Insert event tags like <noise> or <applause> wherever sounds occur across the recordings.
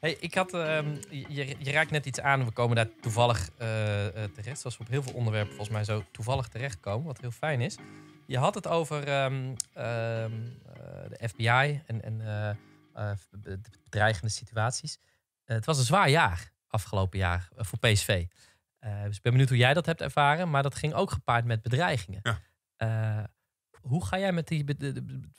Hey, ik had, ehm, je, je, raakt net iets aan. We komen daar toevallig eh, eh, terecht. Zoals we op heel veel onderwerpen volgens mij zo toevallig terechtkomen. Wat heel fijn is. Je had het over ehm, ehm, eh, de FBI en, en de bedreigende situaties. het was een zwaar jaar afgelopen jaar voor PSV. dus ik ben benieuwd hoe jij dat hebt ervaren. Maar dat ging ook gepaard met bedreigingen. Ja hoe ga jij met die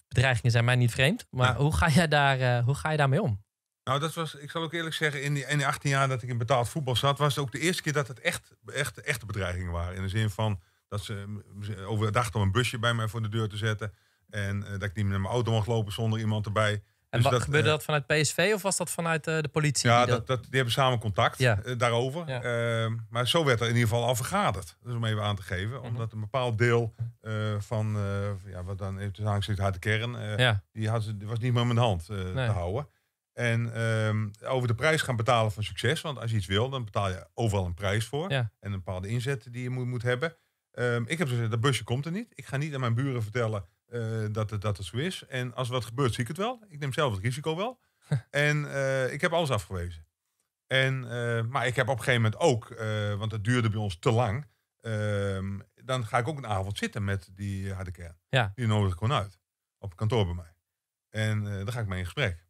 bedreigingen zijn mij niet vreemd, maar hoe ga jij daar, uh, hoe ga je daarmee om? Nou, dat was, ik zal ook eerlijk zeggen, in die, in die 18 jaar dat ik in betaald voetbal zat, was het ook de eerste keer dat het echt, echt echte bedreigingen waren. In de zin van dat ze overdachten om een busje bij mij voor de deur te zetten. En eh, dat ik niet meer naar mijn auto mocht lopen zonder iemand erbij. En dus wat, gebeurde eh, dat vanuit PSV of was dat vanuit eh, de politie? Ja, die, dat, dat, die hebben samen contact daarover. Ehm, maar zo werd er in ieder geval al vergaderd. Dus om even aan te geven. Mhm. Omdat een bepaald deel van, ja, wat dan even tussen de harde kern, ja. die, had, die was niet meer mijn hand te houden. En ehm, over de prijs gaan betalen van succes. Want als je iets wil, dan betaal je overal een prijs voor. En een bepaalde inzet die je moet, moet hebben. Ehm, ik heb gezegd, dat busje komt er niet. Ik ga niet aan mijn buren vertellen eh, dat, het, dat zo is. En als wat gebeurt, zie ik het wel. Ik neem zelf het risico wel. <laughs> en eh, ik heb alles afgewezen. En, eh, maar ik heb op een gegeven moment ook, want het duurde bij ons te lang. Ehm, dan ga ik ook een avond zitten met die harde kern. Die nodig gewoon uit. Op kantoor bij mij. En dan ga ik mee in gesprek.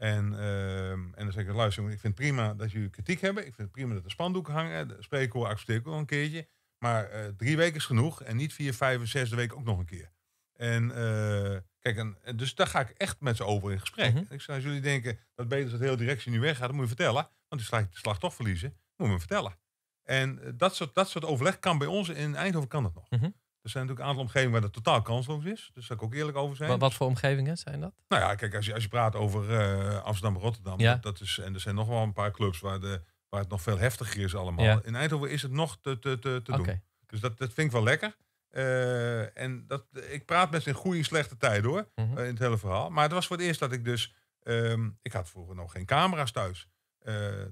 En, ehm, en dan zeg ik, luister ik vind prima dat jullie kritiek hebben. Ik vind het prima dat er spandoeken hangen. De spreekkoor accepteer ik wel een keertje. Maar eh, drie weken is genoeg. En niet vier, vijf en zesde week ook nog een keer. En eh, kijk, en, dus daar ga ik echt met ze over in gesprek. Mhm. Ik zei, als jullie denken dat beter dat heel hele directie nu weggaat, dan moet je vertellen. Want die de slag toch verliezen, moet je me vertellen. En eh, dat soort, dat soort overleg kan bij ons in Eindhoven kan dat nog. Mhm. Er zijn natuurlijk een aantal omgevingen waar dat totaal kansloos is. Dus daar kan ik ook eerlijk over zijn. Wat, wat, voor omgevingen zijn dat? Nou ja, kijk, als je, als je praat over uh, Amsterdam, Rotterdam. Dat, is, en er zijn nog wel een paar clubs waar, de, waar het nog veel heftiger is allemaal. In Eindhoven is het nog te, te, te, te doen. Dus dat, dat vind ik wel lekker. Eh, en dat, ik praat best in goede en slechte tijden hoor, mhm. eh, in het hele verhaal. Maar het was voor het eerst dat ik dus... Ehm, ik had vroeger nog geen camera's thuis.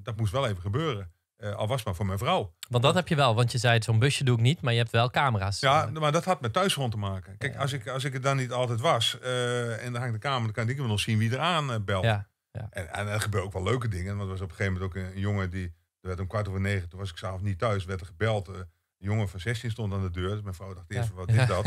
dat moest wel even gebeuren. Uh, al was maar voor mijn vrouw. Want dat heb je wel, want je zei zo'n busje doe ik niet, maar je hebt wel camera's. Ja, maar dat had met rond te maken. Kijk, als, ik, als ik het dan niet altijd was eh, en dan hangt de kamer, dan kan ik wel nog zien wie eraan uh, belt. Ja, En, en er gebeuren ook wel leuke dingen, want er was op een gegeven moment ook een, jongen die, er werd om kwart over negen, toen was ik s'avonds niet thuis, werd er gebeld. een jongen van 16 stond aan de deur, dus mijn vrouw dacht eerst, wat is dat?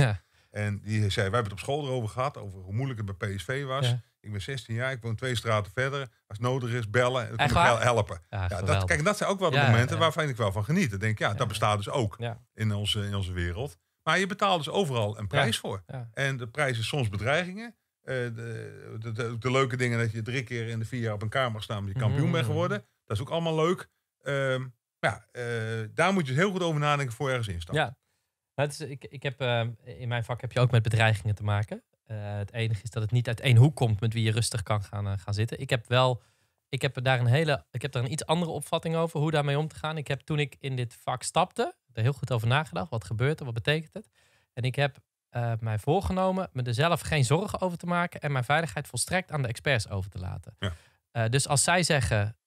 En die zei, we hebben het op school erover gehad, over hoe moeilijk het bij PSV was. Ik ben 16 jaar, ik woon twee straten verder. Als nodig is, bellen en ik helpen. Ja, dat, kijk, dat zijn ook wel de momenten waarvan ik wel van geniet. denk, ja, dat bestaat dus ook in, onze, in onze wereld. Maar je betaalt dus overal een prijs voor. En de prijs is soms bedreigingen. Eh, de, de, de, leuke dingen dat je drie keer in de vier jaar op een kamer mag staan omdat je kampioen mm. bent geworden. Dat is ook allemaal leuk. Ehm, ja, eh, daar moet je dus heel goed over nadenken voor ergens instappen. Ja. Nou, ik, ik heb, ehm, in mijn vak heb je ook met bedreigingen te maken. Eh, het enige is dat het niet uit één hoek komt met wie je rustig kan gaan, eh, gaan zitten. Ik heb wel, ik heb daar een hele, ik heb daar een iets andere opvatting over hoe daarmee om te gaan. Ik heb toen ik in dit vak stapte, er heel goed over nagedacht. Wat gebeurt er? Wat betekent het? En ik heb eh, mij voorgenomen me er zelf geen zorgen over te maken en mijn veiligheid volstrekt aan de experts over te laten. Ja. dus als zij zeggen,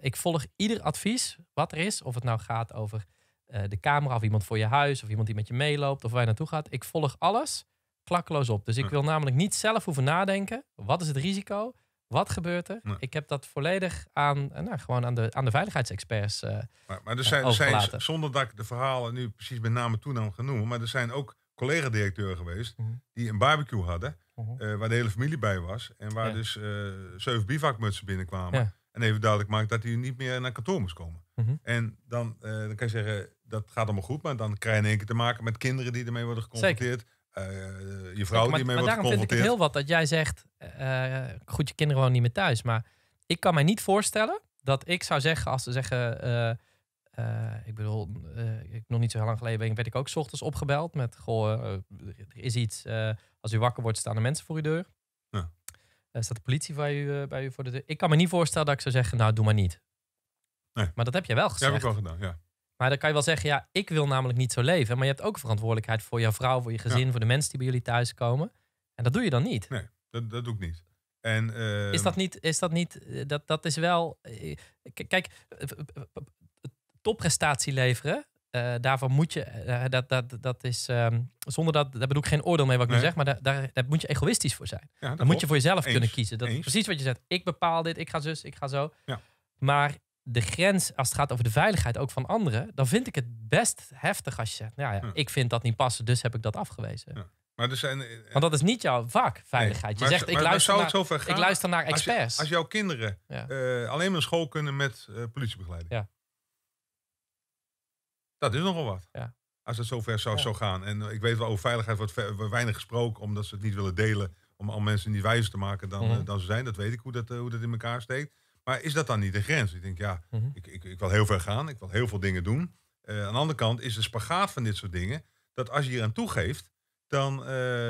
ik volg ieder advies wat er is, of het nou gaat over eh, de camera of iemand voor je huis of iemand die met je meeloopt of waar je naartoe gaat. Ik volg alles klakkeloos op. Dus ik wil namelijk niet zelf hoeven nadenken. Wat is het risico? Wat gebeurt er? Ik heb dat volledig aan, eh, nou, gewoon aan, de, aan de veiligheidsexperts uh, maar, er zijn, zijn, zonder dat ik de verhalen nu precies met name toenam ga noemen... maar er zijn ook collega-directeuren geweest mhm. die een barbecue hadden... Mhm. waar de hele familie bij was en waar dus uh, zeven bivakmutsen binnenkwamen... en even duidelijk maakt dat hij niet meer naar kantoor moest komen. Mhm. En dan, dan kan je zeggen, dat gaat allemaal goed, maar dan krijg je in één keer te maken met kinderen die ermee worden geconfronteerd. Eh, je vrouw die ermee wordt geconfronteerd. Maar daarom vind ik heel wat dat jij zegt, uh, goed, je kinderen wonen niet meer thuis. Maar ik kan mij niet voorstellen dat ik zou zeggen, als ze zeggen, eh, ik bedoel, ik, nog niet zo heel lang geleden ben, werd ik ook s ochtends opgebeld met, goh, er is iets, als u wakker wordt staan er mensen voor uw deur. Ja. staat de politie bij u, bij u voor de deur. Ik kan me niet voorstellen dat ik zou zeggen, nou doe maar niet. Nee. Maar dat heb je wel gezegd. Dat heb ik wel gedaan, ja. Maar dan kan je wel zeggen, ja, ik wil namelijk niet zo leven. Maar je hebt ook verantwoordelijkheid voor jouw vrouw, voor je gezin, voor de mensen die bij jullie thuis komen. En dat doe je dan niet. Nee, dat, dat doe ik niet. En, ehm, Is dat niet, is dat niet, eh, dat, dat is wel, eh, kijk, eh, topprestatie leveren, uh, daarvan moet je, dat, dat, dat is, ehm, zonder dat, daar bedoel ik geen oordeel mee wat ik nu zeg, maar daar, daar, moet je egoïstisch voor zijn. Ja, dan moet je voor jezelf kunnen kiezen. Dat, is precies wat je zegt, ik bepaal dit, ik ga zus, ik ga zo. Ja. Maar de grens, als het gaat over de veiligheid ook van anderen, dan vind ik het best heftig als je nou ja, ik vind dat niet passen, dus heb ik dat afgewezen. Maar er zijn, eh, Want dat is niet jouw vak, veiligheid. je zegt, ik luister, naar, ik luister naar experts. Als, jouw kinderen eh, alleen maar school kunnen met uh, politiebegeleiding. Dat is nogal wat. Als het zover zou, zou gaan. En ik weet wel, over veiligheid wordt weinig gesproken, omdat ze het niet willen delen. Om al mensen niet wijzer te maken dan, mhm. dan ze zijn. Dat weet ik hoe dat, hoe dat in elkaar steekt. Maar is dat dan niet de grens? Ik denk, ja, mhm. ik, ik, ik, wil heel ver gaan, ik wil heel veel dingen doen. Eh, aan de andere kant is de spagaat van dit soort dingen, dat als je hier aan toegeeft, dan uh,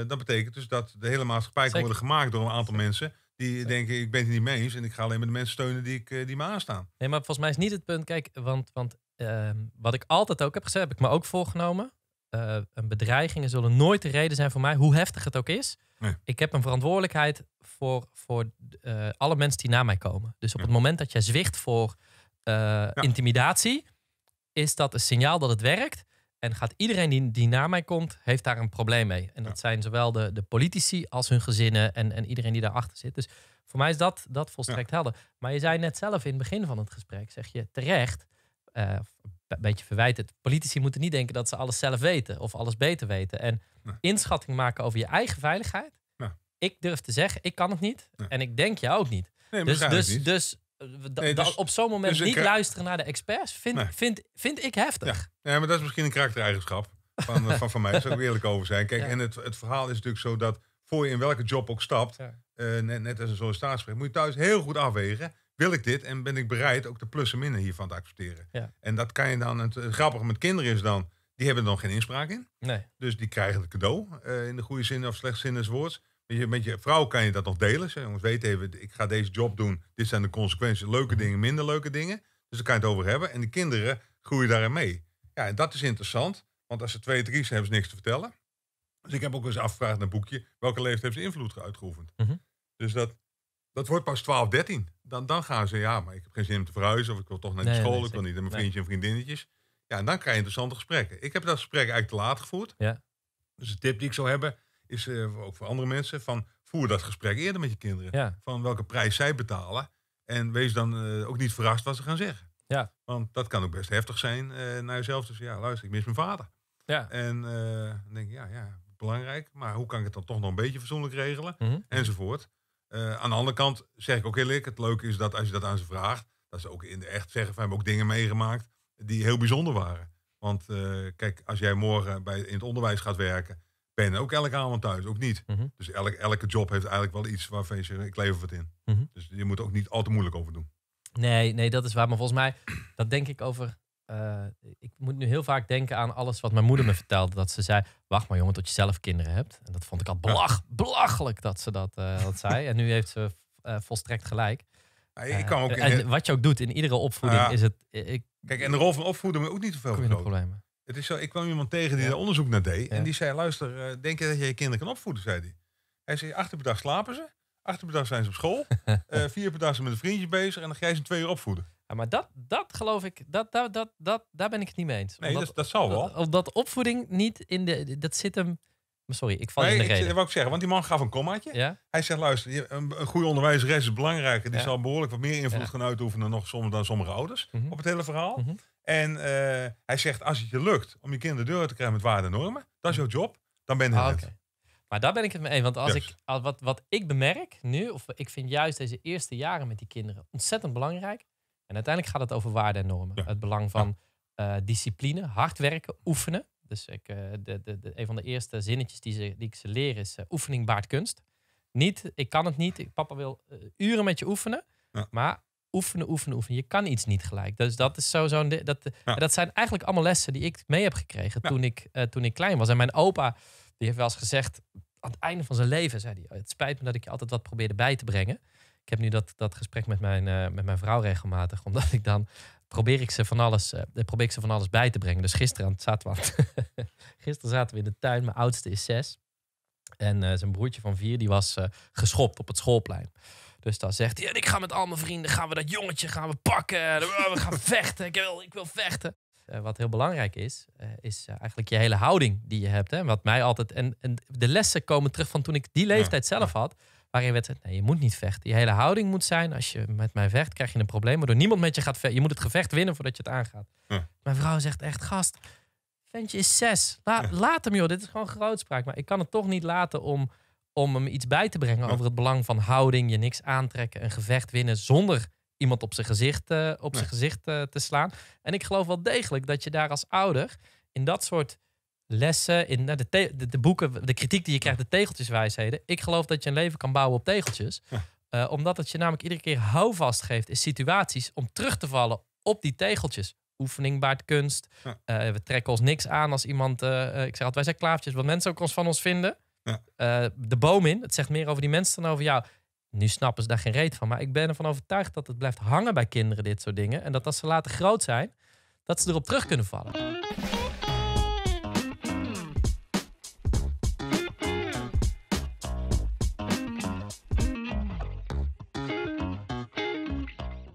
dat betekent dus dat de hele maatschappij kan worden gemaakt door een aantal mensen die denken, ik ben het niet mee eens en ik ga alleen maar de mensen steunen die, ik, eh, die me aanstaan. Nee, maar volgens mij is niet het punt, kijk, want, want ehm, wat ik altijd ook heb gezegd, heb ik me ook voorgenomen, eh, een bedreigingen zullen nooit de reden zijn voor mij, hoe heftig het ook is. Ik heb een verantwoordelijkheid voor, voor eh, alle mensen die na mij komen. Dus op het moment dat jij zwicht voor eh, intimidatie, is dat een signaal dat het werkt. En gaat iedereen die, die na mij komt, heeft daar een probleem mee. En dat zijn zowel de, de politici als hun gezinnen en, en iedereen die daarachter zit. Dus voor mij is dat, dat volstrekt helder. Maar je zei net zelf in het begin van het gesprek, zeg je terecht, een beetje het. Politici moeten niet denken dat ze alles zelf weten of alles beter weten. En inschatting maken over je eigen veiligheid. Nee. Ik durf te zeggen, ik kan het niet. En ik denk jou ook niet. dus, dus, dus, dus- op zo'n moment dus niet luisteren naar de experts vind, vind, vind ik heftig. Ja. maar dat is misschien een karaktereigenschap van, eh, van, van mij. Daar zou ik eerlijk over zijn. Kijk, en het, het verhaal is natuurlijk zo dat voor je in welke job ook stapt, eh, net, als een sollicitatiegesprek, moet je thuis heel goed afwegen wil ik dit en ben ik bereid ook de plussen en minnen hiervan te accepteren. Ja. En dat kan je dan, het, het grappige met kinderen is dan, die hebben dan geen inspraak in. Nee. Dus die krijgen het cadeau, eh, in de goede zin of slechte zin des woords. Met je, met je vrouw kan je dat nog delen. Zeg, jongens, weet even, ik ga deze job doen. Dit zijn de consequenties. Leuke mhm. dingen, minder leuke dingen. Dus daar kan je het over hebben. En de kinderen groeien daarin mee. Ja, en dat is interessant. Want als ze twee, drie zijn, hebben ze niks te vertellen. Dus ik heb ook eens afgevraagd naar een boekje. Welke leeftijd heeft ze invloed uitgeoefend? Mm Dus dat, dat wordt pas 12, 13 dan, dan gaan ze, ja, maar ik heb geen zin om te verhuizen. Of ik wil toch naar de school, ik wil niet naar mijn vriendje en vriendinnetjes. Ja, en dan krijg je interessante gesprekken. Ik heb dat gesprek eigenlijk te laat gevoerd. Ja. Dus de tip die ik zou hebben, is eh, ook voor andere mensen, van voer dat gesprek eerder met je kinderen. Ja. Van welke prijs zij betalen. En wees dan eh, ook niet verrast wat ze gaan zeggen. Ja. Want dat kan ook best heftig zijn eh, naar jezelf. Dus ja, luister, ik mis mijn vader. Ja. En dan denk ik, ja, ja, belangrijk. Maar hoe kan ik het dan toch nog een beetje verzoenlijk regelen? Mhm. Enzovoort. Eh, aan de andere kant zeg ik ook eerlijk, het leuke is dat als je dat aan ze vraagt, dat ze ook in de echt zeggen, we hebben ook dingen meegemaakt die heel bijzonder waren. Want eh, kijk, als jij morgen bij, in het onderwijs gaat werken, ben je ook elke avond thuis, ook niet. Mhm. Dus elke elke job heeft eigenlijk wel iets waarvan je zegt, ik lever wat in. Mhm. Dus je moet er ook niet al te moeilijk over doen. Nee, nee, dat is waar. Maar volgens mij, dat denk ik over eh, ik moet nu heel vaak denken aan alles wat mijn moeder me vertelde. Dat ze zei, wacht maar jongen tot je zelf kinderen hebt. En dat vond ik al belach, belachelijk dat ze dat, uh, dat zei. En nu heeft ze eh, volstrekt gelijk. Ik kan ook, en wat je ook doet, in iedere opvoeding is het... Kijk, en de rol van opvoeden moet ook niet zoveel veel problemen. Het is zo, ik kwam iemand tegen die ja. daar onderzoek naar deed. En die zei, luister, denk je dat je je kinderen kan opvoeden, zei hij. Hij zei, achter per dag slapen ze. Achter per dag zijn ze op school. <laughs> vier per dag zijn ze met een vriendje bezig. En dan ga je ze twee uur opvoeden. Ja, maar dat, dat geloof ik, dat, dat, dat, dat, daar ben ik het niet mee eens. Nee, dat, dat zal wel. Omdat opvoeding niet in de. Dat zit hem. Sorry, ik val in de ik, reden. ik wil ik zeggen, want die man gaf een kommaatje. Ja? Hij zegt, luister, een, goede onderwijsres is belangrijk. Die zal behoorlijk wat meer invloed gaan uitoefenen nog dan sommige ouders mhm. op het hele verhaal. Mhm. En eh, hij zegt, als het je lukt om je kinderen de deur te krijgen met waarde en normen, dat is jouw job, dan ben je ah, Maar daar ben ik het mee eens. Want als ik, wat, wat ik bemerk nu, of ik vind juist deze eerste jaren met die kinderen ontzettend belangrijk. En uiteindelijk gaat het over waarden en normen. Het belang van eh, discipline, hard werken, oefenen. Dus ik, eh, de, de, de, een van de eerste zinnetjes die, ze, die ik ze leer is: eh, oefening baart kunst. Niet, ik kan het niet, papa wil uren met je oefenen. Maar oefenen, oefenen, oefenen. Je kan iets niet gelijk. Dus dat is zo zo'n. Dat, dat zijn eigenlijk allemaal lessen die ik mee heb gekregen toen, ik, toen ik klein was. En mijn opa, die heeft wel eens gezegd: aan het einde van zijn leven, zei hij: oh, Het spijt me dat ik je altijd wat probeerde bij te brengen ik heb nu dat, dat gesprek met mijn, eh, met mijn vrouw regelmatig, omdat ik dan probeer ik, ze van alles, eh, probeer ik ze van alles bij te brengen. Dus gisteren zaten we, <laughs> gisteren zaten we in de tuin, mijn oudste is zes. En eh, zijn broertje van vier, die was geschopt op het schoolplein. Dus dan zegt hij, ik ga met al mijn vrienden, gaan we dat jongetje gaan we pakken. We gaan <laughs> vechten, ik wil, ik wil vechten. wat heel belangrijk is, is eigenlijk je hele houding die je hebt. Hè? Wat mij altijd. En, en de lessen komen terug van toen ik die leeftijd zelf had. Waarin werd nee, je moet niet vechten. Je hele houding moet zijn, als je met mij vecht, krijg je een probleem. Waardoor niemand met je gaat vechten. Je moet het gevecht winnen voordat je het aangaat. Mijn vrouw zegt echt, gast, ventje is zes. Laat hem joh, dit is gewoon grootspraak. Maar ik kan het toch niet laten om, om hem iets bij te brengen over het belang van houding. Je niks aantrekken, een gevecht winnen zonder iemand op zijn gezicht, eh, op zijn gezicht eh, te slaan. En ik geloof wel degelijk dat je daar als ouder in dat soort lessen, in nou, de, de, de, boeken, de kritiek die je krijgt, de tegeltjeswijsheden. Ik geloof dat je een leven kan bouwen op tegeltjes. Eh, omdat het je namelijk iedere keer houvast geeft in situaties om terug te vallen op die tegeltjes. Oefening baart kunst. Eh, we trekken ons niks aan als iemand. Eh, ik zeg altijd, wij zijn klaafjes, wat mensen ook ons van ons vinden. de boom in, het zegt meer over die mensen dan over jou. Nu snappen ze daar geen reet van. Maar ik ben ervan overtuigd dat het blijft hangen bij kinderen, dit soort dingen. En dat als ze later groot zijn, dat ze erop terug kunnen vallen.